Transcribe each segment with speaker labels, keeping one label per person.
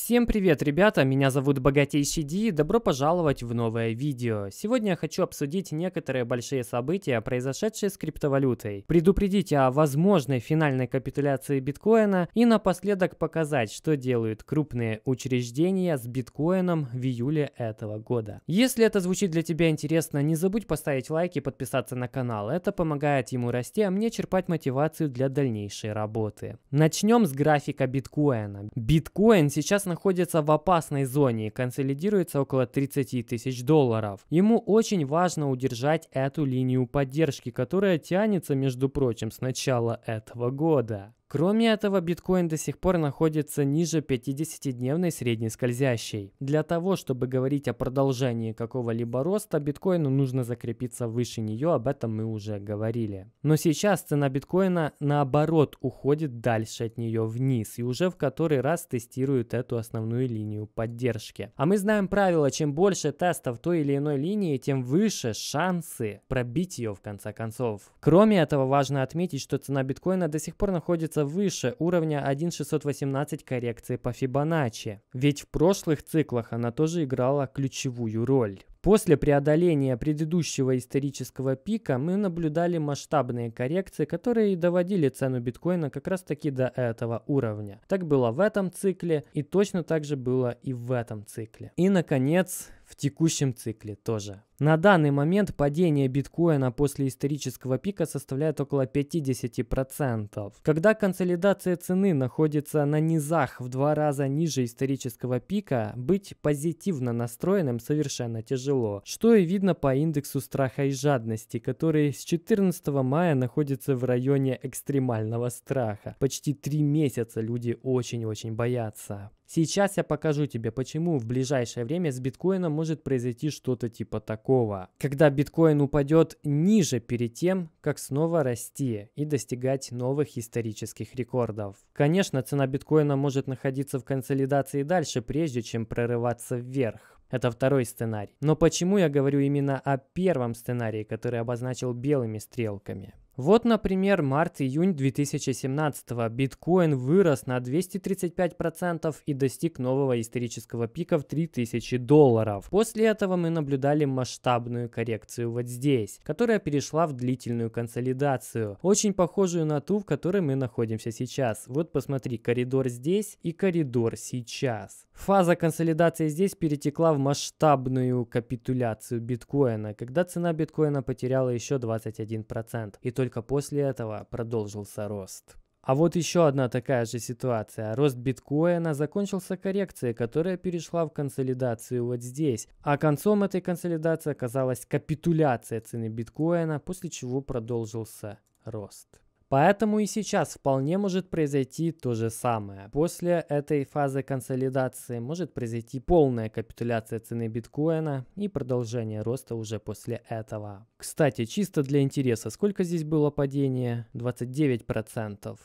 Speaker 1: Всем привет, ребята! Меня зовут Богатейший Ди и добро пожаловать в новое видео. Сегодня я хочу обсудить некоторые большие события, произошедшие с криптовалютой, предупредить о возможной финальной капитуляции биткоина и напоследок показать, что делают крупные учреждения с биткоином в июле этого года. Если это звучит для тебя интересно, не забудь поставить лайк и подписаться на канал. Это помогает ему расти, а мне черпать мотивацию для дальнейшей работы. Начнем с графика биткоина. Биткоин сейчас находится в опасной зоне и консолидируется около 30 тысяч долларов. Ему очень важно удержать эту линию поддержки, которая тянется, между прочим, с начала этого года. Кроме этого, биткоин до сих пор находится ниже 50-дневной средней скользящей. Для того, чтобы говорить о продолжении какого-либо роста, биткоину нужно закрепиться выше нее, об этом мы уже говорили. Но сейчас цена биткоина наоборот уходит дальше от нее вниз и уже в который раз тестирует эту основную линию поддержки. А мы знаем правило, чем больше тестов той или иной линии, тем выше шансы пробить ее в конце концов. Кроме этого, важно отметить, что цена биткоина до сих пор находится находится выше уровня 1.618 коррекции по Фибоначчи, ведь в прошлых циклах она тоже играла ключевую роль. После преодоления предыдущего исторического пика мы наблюдали масштабные коррекции, которые доводили цену биткоина как раз таки до этого уровня. Так было в этом цикле и точно так же было и в этом цикле. И, наконец, в текущем цикле тоже. На данный момент падение биткоина после исторического пика составляет около 50%. Когда консолидация цены находится на низах в два раза ниже исторического пика, быть позитивно настроенным совершенно тяжело тяжело, что и видно по индексу страха и жадности, который с 14 мая находится в районе экстремального страха. Почти три месяца люди очень-очень боятся. Сейчас я покажу тебе, почему в ближайшее время с биткоином может произойти что-то типа такого. Когда биткоин упадет ниже перед тем, как снова расти и достигать новых исторических рекордов. Конечно, цена биткоина может находиться в консолидации дальше, прежде чем прорываться вверх. Это второй сценарий. Но почему я говорю именно о первом сценарии, который обозначил белыми стрелками? Вот, например, март-июнь 2017 биткоин вырос на 235% и достиг нового исторического пика в 3000 долларов. После этого мы наблюдали масштабную коррекцию вот здесь, которая перешла в длительную консолидацию, очень похожую на ту, в которой мы находимся сейчас. Вот посмотри, коридор здесь и коридор сейчас. Фаза консолидации здесь перетекла в масштабную капитуляцию биткоина, когда цена биткоина потеряла еще 21%. И только только после этого продолжился рост. А вот еще одна такая же ситуация. Рост биткоина закончился коррекцией, которая перешла в консолидацию вот здесь. А концом этой консолидации оказалась капитуляция цены биткоина, после чего продолжился рост. Поэтому и сейчас вполне может произойти то же самое. После этой фазы консолидации может произойти полная капитуляция цены биткоина и продолжение роста уже после этого. Кстати, чисто для интереса, сколько здесь было падение? 29%.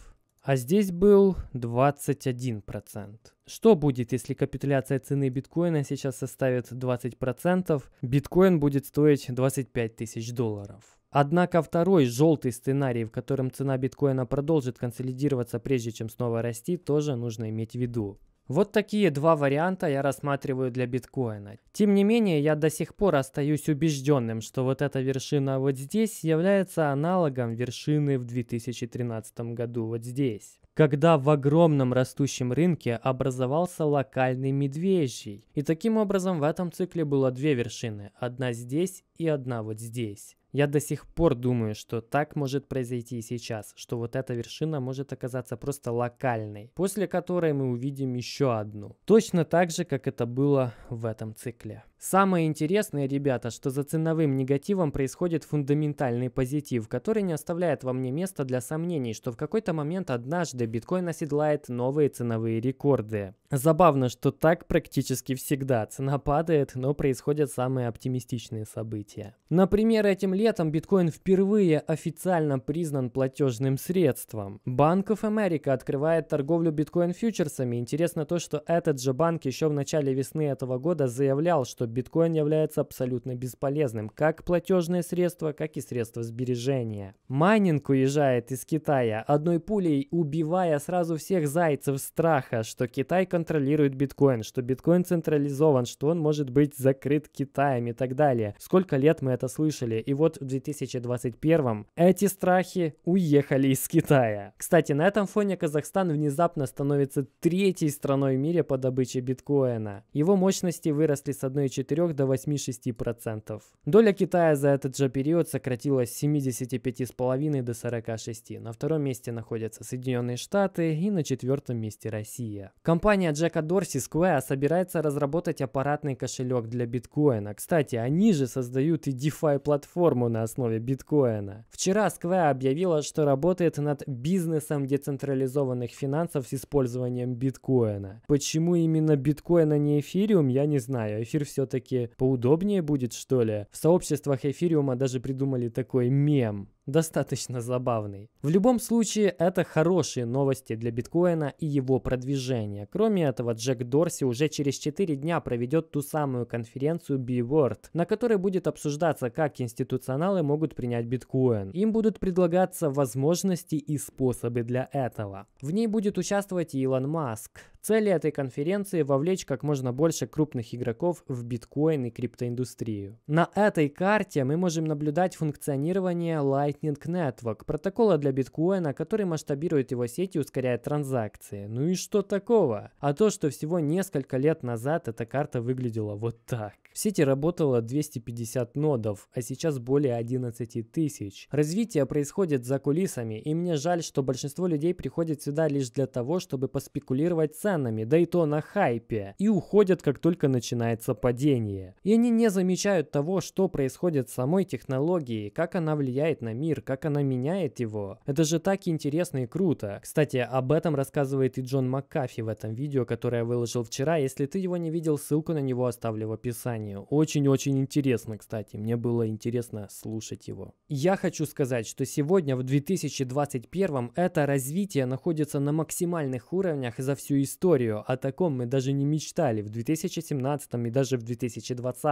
Speaker 1: А здесь был 21%. Что будет, если капитуляция цены биткоина сейчас составит 20%? Биткоин будет стоить 25 тысяч долларов. Однако второй желтый сценарий, в котором цена биткоина продолжит консолидироваться прежде чем снова расти, тоже нужно иметь в виду. Вот такие два варианта я рассматриваю для биткоина. Тем не менее, я до сих пор остаюсь убежденным, что вот эта вершина вот здесь является аналогом вершины в 2013 году вот здесь когда в огромном растущем рынке образовался локальный медвежий. И таким образом в этом цикле было две вершины, одна здесь и одна вот здесь. Я до сих пор думаю, что так может произойти и сейчас, что вот эта вершина может оказаться просто локальной, после которой мы увидим еще одну. Точно так же, как это было в этом цикле. Самое интересное, ребята, что за ценовым негативом происходит фундаментальный позитив, который не оставляет во мне места для сомнений, что в какой-то момент однажды биткоин оседлает новые ценовые рекорды. Забавно, что так практически всегда. Цена падает, но происходят самые оптимистичные события. Например, этим летом летом биткоин впервые официально признан платежным средством. Банк of America открывает торговлю биткоин-фьючерсами. Интересно то, что этот же банк еще в начале весны этого года заявлял, что биткоин является абсолютно бесполезным, как платежное средство, как и средство сбережения. Майнинг уезжает из Китая, одной пулей убивая сразу всех зайцев страха, что Китай контролирует биткоин, что биткоин централизован, что он может быть закрыт Китаем и так далее. Сколько лет мы это слышали, и вот год в 2021 эти страхи уехали из Китая. Кстати, на этом фоне Казахстан внезапно становится третьей страной в мире по добыче биткоина. Его мощности выросли с 1,4 до 8,6%. Доля Китая за этот же период сократилась с 75,5 до 46. На втором месте находятся Соединенные Штаты и на четвертом месте Россия. Компания Джека Дорси Square собирается разработать аппаратный кошелек для биткоина. Кстати, они же создают и DeFi платформу платформу на основе биткоина. Вчера Square объявила, что работает над бизнесом децентрализованных финансов с использованием биткоина. Почему именно биткоин, а не эфириум, я не знаю. Эфир все-таки поудобнее будет, что ли? В сообществах эфириума даже придумали такой мем достаточно забавный. В любом случае, это хорошие новости для биткоина и его продвижения. Кроме этого, Джек Дорси уже через 4 дня проведет ту самую конференцию B-Word, на которой будет обсуждаться, как институционалы могут принять биткоин. Им будут предлагаться возможности и способы для этого. В ней будет участвовать Илон Маск, Цель этой конференции – вовлечь как можно больше крупных игроков в биткоин и криптоиндустрию. На этой карте мы можем наблюдать функционирование Lightning Network, протокола для биткоина, который масштабирует его сеть и ускоряет транзакции. Ну и что такого? А то, что всего несколько лет назад эта карта выглядела вот так. В сети работало 250 нодов, а сейчас более 11 тысяч. Развитие происходит за кулисами, и мне жаль, что большинство людей приходят сюда лишь для того, чтобы поспекулировать ценами, да и то на хайпе, и уходят, как только начинается падение. И они не замечают того, что происходит с самой технологией, как она влияет на мир, как она меняет его. Это же так интересно и круто. Кстати, об этом рассказывает и Джон Маккафи в этом видео, которое я выложил вчера. Если ты его не видел, ссылку на него оставлю в описании внимание. Очень-очень интересно, кстати. Мне было интересно слушать его. Я хочу сказать, что сегодня, в 2021, это развитие находится на максимальных уровнях за всю историю. О таком мы даже не мечтали в 2017 и даже в 2020.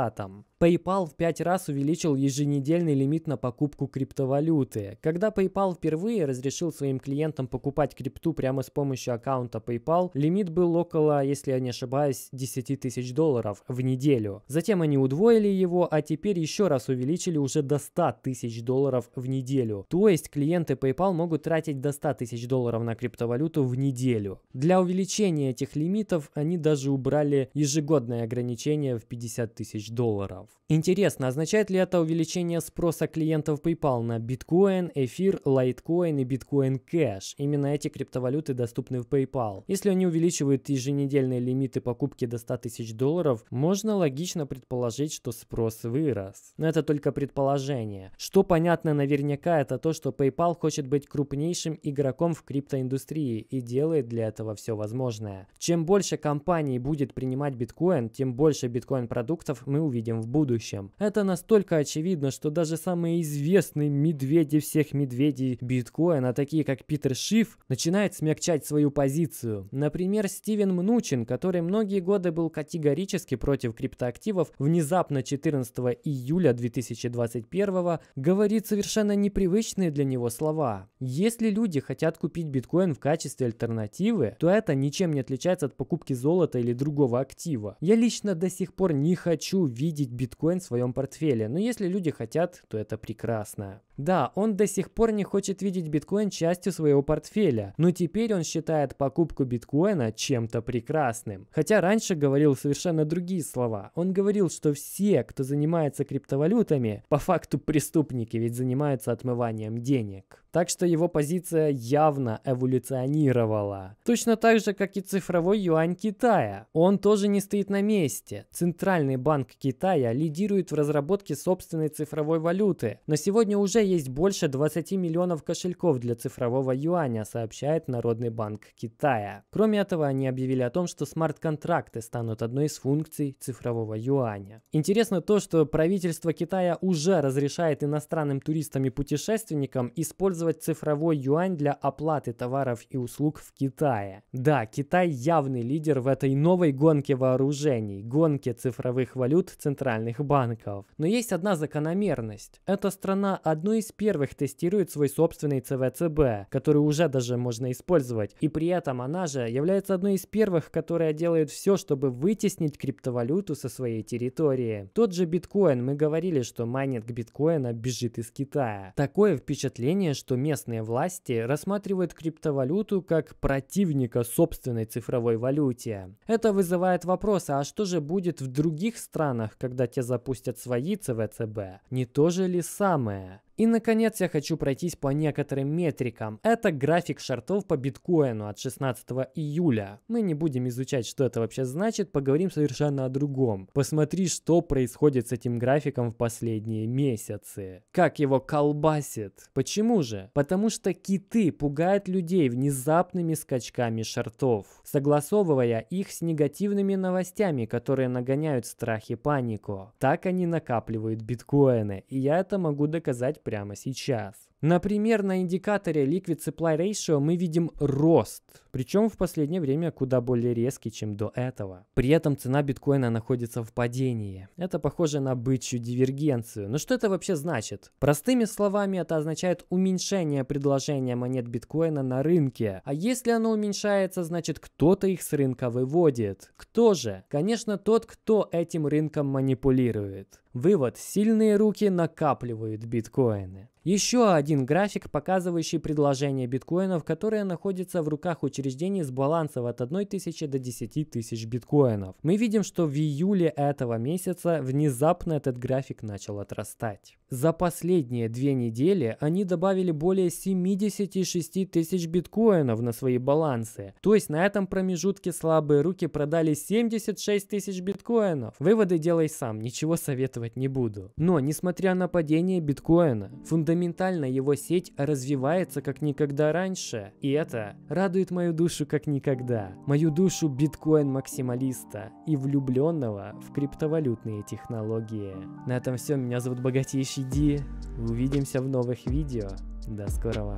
Speaker 1: PayPal в 5 раз увеличил еженедельный лимит на покупку криптовалюты. Когда PayPal впервые разрешил своим клиентам покупать крипту прямо с помощью аккаунта PayPal, лимит был около, если я не ошибаюсь, 10 тысяч долларов в неделю. За Затем они удвоили его, а теперь еще раз увеличили уже до 100 тысяч долларов в неделю. То есть клиенты PayPal могут тратить до 100 тысяч долларов на криптовалюту в неделю. Для увеличения этих лимитов они даже убрали ежегодное ограничение в 50 тысяч долларов. Интересно, означает ли это увеличение спроса клиентов PayPal на биткоин, эфир, лайткоин и биткоин кэш? Именно эти криптовалюты доступны в PayPal. Если они увеличивают еженедельные лимиты покупки до 100 тысяч долларов, можно логично предположить, что спрос вырос. Но это только предположение. Что понятно наверняка, это то, что PayPal хочет быть крупнейшим игроком в криптоиндустрии и делает для этого все возможное. Чем больше компаний будет принимать биткоин, тем больше биткоин-продуктов мы увидим в будущем. Это настолько очевидно, что даже самые известные медведи всех медведей биткоина, такие как Питер Шиф, начинает смягчать свою позицию. Например, Стивен Мнучин, который многие годы был категорически против криптоактивов, прорывов внезапно 14 июля 2021 говорит совершенно непривычные для него слова. Если люди хотят купить биткоин в качестве альтернативы, то это ничем не отличается от покупки золота или другого актива. Я лично до сих пор не хочу видеть биткоин в своем портфеле, но если люди хотят, то это прекрасно. Да, он до сих пор не хочет видеть биткоин частью своего портфеля, но теперь он считает покупку биткоина чем-то прекрасным. Хотя раньше говорил совершенно другие слова. Он говорил, что все, кто занимается криптовалютами, по факту преступники, ведь занимаются отмыванием денег. Так что его позиция явно эволюционировала. Точно так же, как и цифровой юань Китая. Он тоже не стоит на месте. Центральный банк Китая лидирует в разработке собственной цифровой валюты. Но сегодня уже есть больше 20 миллионов кошельков для цифрового юаня, сообщает Народный банк Китая. Кроме этого, они объявили о том, что смарт-контракты станут одной из функций цифрового юаня. Интересно то, что правительство Китая уже разрешает иностранным туристам и путешественникам использовать использовать цифровой юань для оплаты товаров и услуг в Китае. Да, Китай явный лидер в этой новой гонке вооружений, гонке цифровых валют центральных банков. Но есть одна закономерность. Эта страна одной из первых тестирует свой собственный ЦВЦБ, который уже даже можно использовать. И при этом она же является одной из первых, которая делает все, чтобы вытеснить криптовалюту со своей территории. Тот же биткоин, мы говорили, что майнинг биткоина бежит из Китая. Такое впечатление, что что местные власти рассматривают криптовалюту как противника собственной цифровой валюте. Это вызывает вопрос, а что же будет в других странах, когда те запустят свои ЦВЦБ? Не то же ли самое? И, наконец, я хочу пройтись по некоторым метрикам. Это график шортов по биткоину от 16 июля. Мы не будем изучать, что это вообще значит, поговорим совершенно о другом. Посмотри, что происходит с этим графиком в последние месяцы. Как его колбасит. Почему же? Потому что киты пугают людей внезапными скачками шортов, согласовывая их с негативными новостями, которые нагоняют страх и панику. Так они накапливают биткоины, и я это могу доказать прямо сейчас. Например, на индикаторе Liquid Supply Ratio мы видим рост, причем в последнее время куда более резкий, чем до этого. При этом цена биткоина находится в падении. Это похоже на бычью дивергенцию. Но что это вообще значит? Простыми словами, это означает уменьшение предложения монет биткоина на рынке. А если оно уменьшается, значит кто-то их с рынка выводит. Кто же? Конечно, тот, кто этим рынком манипулирует. Вывод. Сильные руки накапливают биткоины. Еще один график, показывающий предложение биткоинов, которое находится в руках учреждений с балансов от 1 тысячи до 10 тысяч биткоинов. Мы видим, что в июле этого месяца внезапно этот график начал отрастать. За последние две недели они добавили более 76 тысяч биткоинов на свои балансы. То есть на этом промежутке слабые руки продали 76 тысяч биткоинов. Выводы делай сам, ничего советую описывать не буду. Но, несмотря на падение биткоина, фундаментально его сеть развивается как никогда раньше. И это радует мою душу как никогда. Мою душу биткоин-максималиста и влюбленного в криптовалютные технологии. На этом все. Меня зовут Богатейший Ди. Увидимся в новых видео. До скорого.